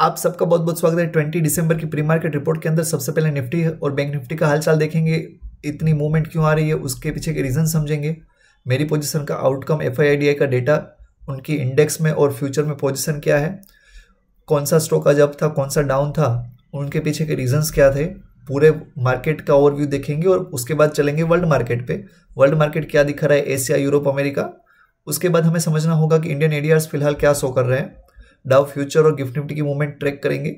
आप सबका बहुत बहुत स्वागत है ट्वेंटी दिसंबर की प्री मार्केट रिपोर्ट के अंदर सबसे पहले निफ्टी और बैंक निफ्टी का हालचाल देखेंगे इतनी मूवमेंट क्यों आ रही है उसके पीछे के रीज़न समझेंगे मेरी पोजीशन का आउटकम एफ का डेटा उनकी इंडेक्स में और फ्यूचर में पोजीशन क्या है कौन सा स्टॉक आज अप था कौन सा डाउन था उनके पीछे के रीजन्स क्या थे पूरे मार्केट का ओवरव्यू देखेंगे और उसके बाद चलेंगे वर्ल्ड मार्केट पे वर्ल्ड मार्केट क्या दिखा रहा है एशिया यूरोप अमेरिका उसके बाद हमें समझना होगा कि इंडियन एडियार्स फिलहाल क्या शो कर रहे हैं डाउ फ्यूचर और गिफ्ट निफ्टी की मूवमेंट ट्रैक करेंगे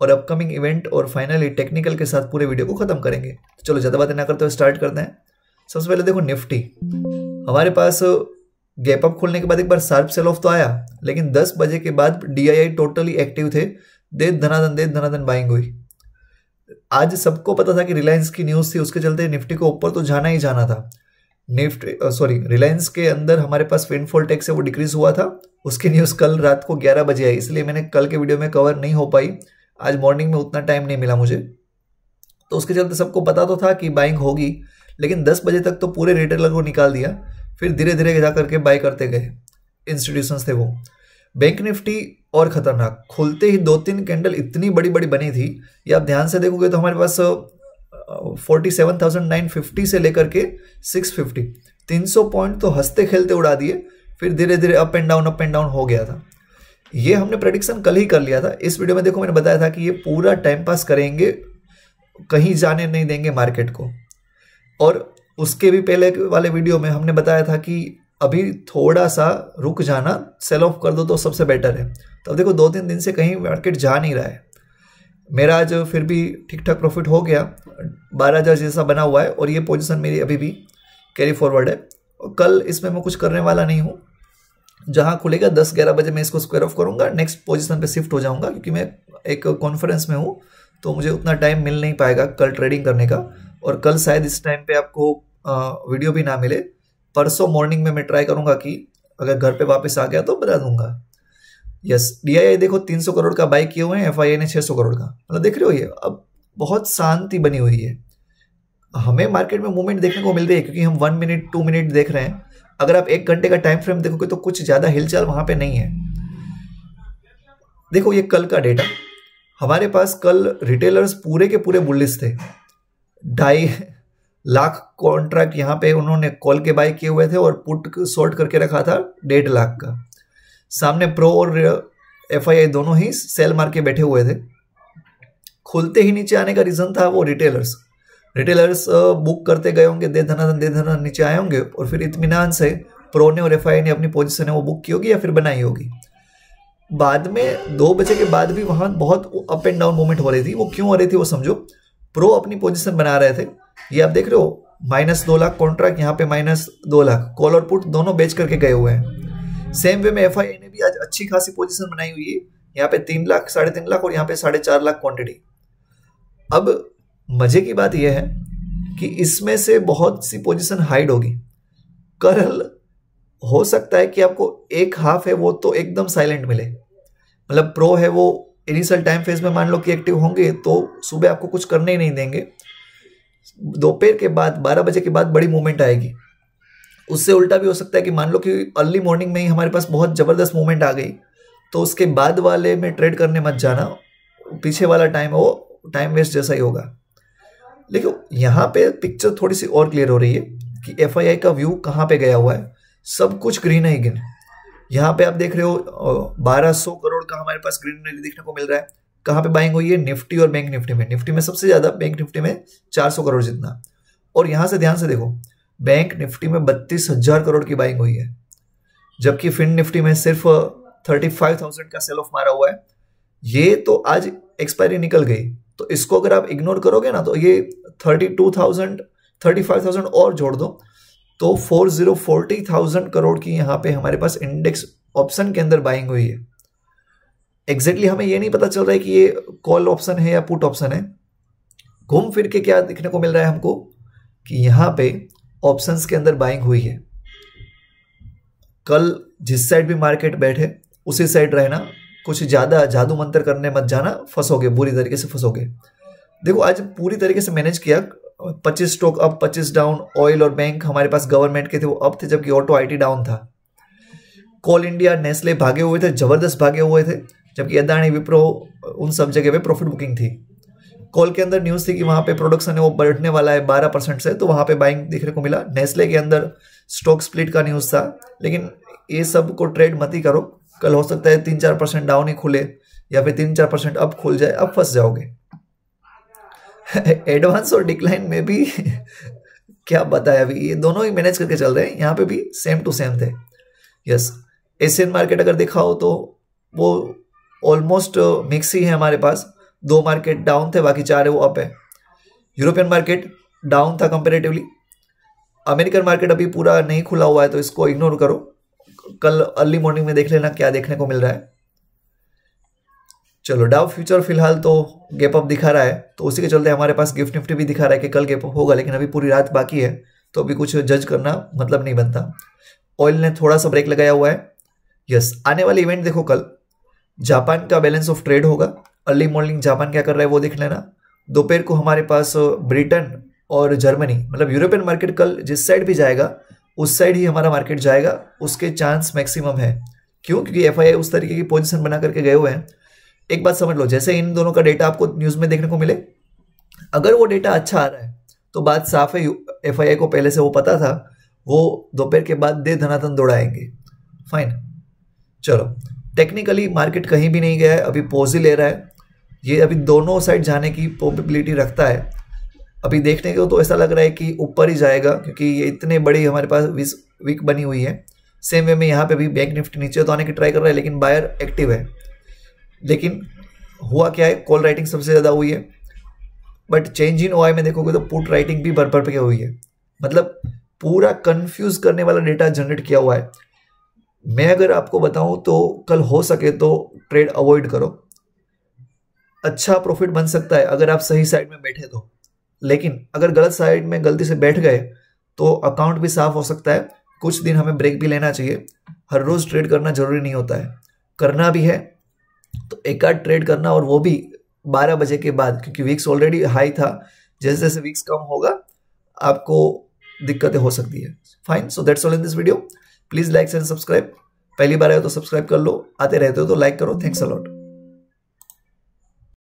और अपकमिंग इवेंट और फाइनली टेक्निकल के साथ पूरे वीडियो को खत्म करेंगे तो चलो ज़्यादा बातें ना करते हुए स्टार्ट करते हैं सबसे पहले देखो निफ्टी हमारे पास गैप अप खोलने के बाद एक बार सार्प सेल ऑफ तो आया लेकिन 10 बजे के बाद डीआईआई टोटली एक्टिव थे दे धनाधन दे धनाधन बाइंग हुई आज सबको पता था कि रिलायंस की न्यूज़ थी उसके चलते निफ्टी को ऊपर तो जाना ही जाना था निफ्ट सॉरी रिलायंस के अंदर हमारे पास विंडफॉल टैक्स है वो डिक्रीज हुआ था उसकी न्यूज़ कल रात को 11 बजे आई इसलिए मैंने कल के वीडियो में कवर नहीं हो पाई आज मॉर्निंग में उतना टाइम नहीं मिला मुझे तो उसके चलते सबको पता तो था कि बाइंग होगी लेकिन 10 बजे तक तो पूरे रिटेलर को निकाल दिया फिर धीरे धीरे जा करके बाय करते गए इंस्टीट्यूशंस थे वो बैंक निफ्टी और ख़तरनाक खुलते ही दो तीन कैंडल इतनी बड़ी बड़ी बनी थी ये आप ध्यान से देखोगे तो हमारे पास forty seven thousand nine fifty से लेकर के सिक्स फिफ्टी तीन सौ पॉइंट तो हंसते खेलते उड़ा दिए फिर धीरे धीरे up and down up and down हो गया था ये हमने प्रडिक्शन कल ही कर लिया था इस वीडियो में देखो मैंने बताया था कि ये पूरा टाइम पास करेंगे कहीं जाने नहीं देंगे मार्केट को और उसके भी पहले वाले वीडियो में हमने बताया था कि अभी थोड़ा सा रुक जाना सेल ऑफ कर दो तो सबसे बेटर है तब तो देखो दो तीन दिन से कहीं मार्केट जा नहीं रहा है मेरा आज फिर भी ठीक ठाक प्रॉफिट हो गया बारह हज़ार जैसा बना हुआ है और ये पोजीशन मेरी अभी भी कैरी फॉरवर्ड है और कल इसमें मैं कुछ करने वाला नहीं हूँ जहाँ खुलेगा दस ग्यारह बजे मैं इसको स्क्वायर ऑफ करूँगा नेक्स्ट पोजिशन पर शिफ्ट हो जाऊँगा क्योंकि मैं एक कॉन्फ्रेंस में हूँ तो मुझे उतना टाइम मिल नहीं पाएगा कल ट्रेडिंग करने का और कल शायद इस टाइम पर आपको वीडियो भी ना मिले परसों मॉर्निंग में मैं ट्राई करूँगा कि अगर घर पे वापस आ गया तो बता दूंगा यस डीआईआई देखो 300 करोड़ का बाय किए हुए हैं एफआईआई ने 600 करोड़ का मतलब देख रहे हो ये अब बहुत शांति बनी हुई है हमें मार्केट में मूवमेंट देखने को मिल रही है क्योंकि हम वन मिनट टू मिनट देख रहे हैं अगर आप एक घंटे का टाइम फ्रेम देखोगे तो कुछ ज़्यादा हिलचाल वहाँ पे नहीं है देखो ये कल का डेटा हमारे पास कल रिटेलर्स पूरे के पूरे बुलिस थे ढाई लाख कॉन्ट्रैक्ट यहाँ पे उन्होंने कॉल के बाय किए हुए थे और पुट शॉर्ट करके रखा था डेढ़ लाख का सामने प्रो और एफ दोनों ही सेल मार के बैठे हुए थे खुलते ही नीचे आने का रीज़न था वो रिटेलर्स रिटेलर्स बुक करते गए होंगे दे धना दे धना नीचे आए होंगे और फिर इतमान से प्रो ने और एफ ने अपनी पोजिशन है वो बुक की होगी या फिर बनाई होगी बाद में दो बजे के बाद भी वहाँ बहुत अप एंड डाउन मूवमेंट हो रही थी वो क्यों हो रही थी वो समझो प्रो अपनी पोजिशन बना रहे थे ये आप देख रहे हो माइनस दो लाख कॉन्ट्रैक्ट यहाँ पे माइनस दो लाख कॉल और पुट दोनों बेच करके गए हुए हैं सेम वे में एफ ने भी आज अच्छी खासी पोजिशन बनाई हुई है यहाँ पे तीन लाख साढ़े तीन लाख और यहाँ पे साढ़े चार लाख क्वांटिटी अब मजे की बात यह है कि इसमें से बहुत सी पोजिशन हाइड होगी कल हो सकता है कि आपको एक हाफ है वो तो एकदम साइलेंट मिले मतलब प्रो है वो इनिशियल टाइम फेज में मान लो कि एक्टिव होंगे तो सुबह आपको कुछ करने ही नहीं देंगे दोपहर के बाद 12 बजे के बाद बड़ी मूवमेंट आएगी उससे उल्टा भी हो सकता है कि मान लो कि अर्ली मॉर्निंग में ही हमारे पास बहुत ज़बरदस्त मूवमेंट आ गई तो उसके बाद वाले में ट्रेड करने मत जाना पीछे वाला टाइम वो टाइम वेस्ट जैसा ही होगा लेकिन यहाँ पे पिक्चर थोड़ी सी और क्लियर हो रही है कि एफ का व्यू कहाँ पे गया हुआ है सब कुछ ग्रीन है ग्रीन यहाँ पे आप देख रहे हो 1200 करोड़ का हमारे पास ग्रीनरी देखने को मिल रहा है कहाँ पे बाइंग हुई है निफ्टी और बैंक निफ्टी में निफ्टी में सबसे ज़्यादा बैंक निफ्टी में 400 करोड़ जितना और यहाँ से ध्यान से देखो बैंक निफ्टी में बत्तीस हजार करोड़ की बाइंग हुई है जबकि फिन निफ्टी में सिर्फ थर्टी फाइव थाउजेंड का सेल ऑफ मारा हुआ है ये तो आज एक्सपायरी निकल गई तो इसको अगर आप इग्नोर करोगे ना तो ये thirty two thousand thirty five thousand और जोड़ दो तो four zero forty thousand crore की यहाँ पे हमारे पास इंडेक्स ऑप्शन के अंदर बाइंग हुई है एग्जैक्टली exactly हमें ये नहीं पता चल रहा है कि ये कॉल ऑप्शन है या पुट ऑप्शन है घूम फिर के क्या देखने को मिल रहा है हमको कि यहाँ पे ऑप्शंस के अंदर बाइंग हुई है कल जिस साइड भी मार्केट बैठे उसी साइड रहना कुछ ज़्यादा जादू मंत्र करने मत जाना फंसोगे बुरी तरीके से फंसोगे देखो आज पूरी तरीके से मैनेज किया पच्चीस स्टॉक अप पच्चीस डाउन ऑयल और बैंक हमारे पास गवर्नमेंट के थे वो अप थे जबकि ऑटो आईटी डाउन था कोल इंडिया नेस्ले भागे हुए थे जबरदस्त भागे हुए थे जबकि अदानी विप्रो उन सब जगह पे प्रॉफिट बुकिंग थी कॉल के अंदर न्यूज़ थी कि वहाँ पे प्रोडक्शन है वो बढ़ने वाला है बारह परसेंट से तो वहाँ पे बाइंग देखने को मिला नेस्ले के अंदर स्टॉक स्प्लिट का न्यूज़ था लेकिन ये सब को ट्रेड मत ही करो कल हो सकता है तीन चार परसेंट डाउन ही खुले या फिर तीन चार परसेंट अब खुल जाए अब फंस जाओगे एडवांस और डिक्लाइन में भी क्या बताया अभी ये दोनों ही मैनेज करके चल रहे हैं यहाँ पे भी सेम टू सेम थे यस एशियन मार्केट अगर देखा हो तो वो ऑलमोस्ट मिक्स ही है हमारे पास दो मार्केट डाउन थे बाकी चार है वो अप है यूरोपियन मार्केट डाउन था कंपेरेटिवली अमेरिकन मार्केट अभी पूरा नहीं खुला हुआ है तो इसको इग्नोर करो कल अर्ली मॉर्निंग में देख लेना क्या देखने को मिल रहा है चलो डाउ फ्यूचर फिलहाल तो गैप अप दिखा रहा है तो उसी के चलते हमारे पास गिफ्ट निफ्टी भी दिखा रहा है कि कल गैप अप होगा लेकिन अभी पूरी रात बाकी है तो अभी कुछ जज करना मतलब नहीं बनता ऑयल ने थोड़ा सा ब्रेक लगाया हुआ है यस आने वाले इवेंट देखो कल जापान का बैलेंस ऑफ ट्रेड होगा अर्ली मॉर्निंग जापान क्या कर रहा है वो देख लेना दोपहर को हमारे पास ब्रिटेन और जर्मनी मतलब यूरोपियन मार्केट कल जिस साइड भी जाएगा उस साइड ही हमारा मार्केट जाएगा उसके चांस मैक्सिमम है क्यों क्योंकि एफ उस तरीके की पोजिशन बना करके गए हुए हैं एक बात समझ लो जैसे इन दोनों का डेटा आपको न्यूज़ में देखने को मिले अगर वो डेटा अच्छा आ रहा है तो बात साफ है एफ को पहले से वो पता था वो दोपहर के बाद दे धनाधन दौड़ाएंगे फाइन चलो टेक्निकली मार्केट कहीं भी नहीं गया है अभी पोज ही ले रहा है ये अभी दोनों साइड जाने की प्रोबेबिलिटी रखता है अभी देखने को तो ऐसा लग रहा है कि ऊपर ही जाएगा क्योंकि ये इतने बड़ी हमारे पास वीक बनी हुई है सेम वे में यहाँ पे भी बैंक निफ्टी नीचे तो आने की ट्राई कर रहा है लेकिन बायर एक्टिव है लेकिन हुआ क्या है कॉल राइटिंग सबसे ज़्यादा हुई है बट चेंज इन ओआई में देखोगे तो पुट राइटिंग भी भर भर पे हुई है मतलब पूरा कंफ्यूज करने वाला डेटा जनरेट किया हुआ है मैं अगर आपको बताऊँ तो कल हो सके तो ट्रेड अवॉइड करो अच्छा प्रॉफिट बन सकता है अगर आप सही साइड में बैठे तो लेकिन अगर गलत साइड में गलती से बैठ गए तो अकाउंट भी साफ हो सकता है कुछ दिन हमें ब्रेक भी लेना चाहिए हर रोज़ ट्रेड करना ज़रूरी नहीं होता है करना भी है तो एक आध ट्रेड करना और वो भी 12 बजे के बाद क्योंकि वीक्स ऑलरेडी हाई था जैसे जैसे वीक्स कम होगा आपको दिक्कतें हो सकती है fine so that's all in this video please like and subscribe पहली बार आए तो सब्सक्राइब कर लो आते रहते हो तो लाइक करो थैंक्स अलॉट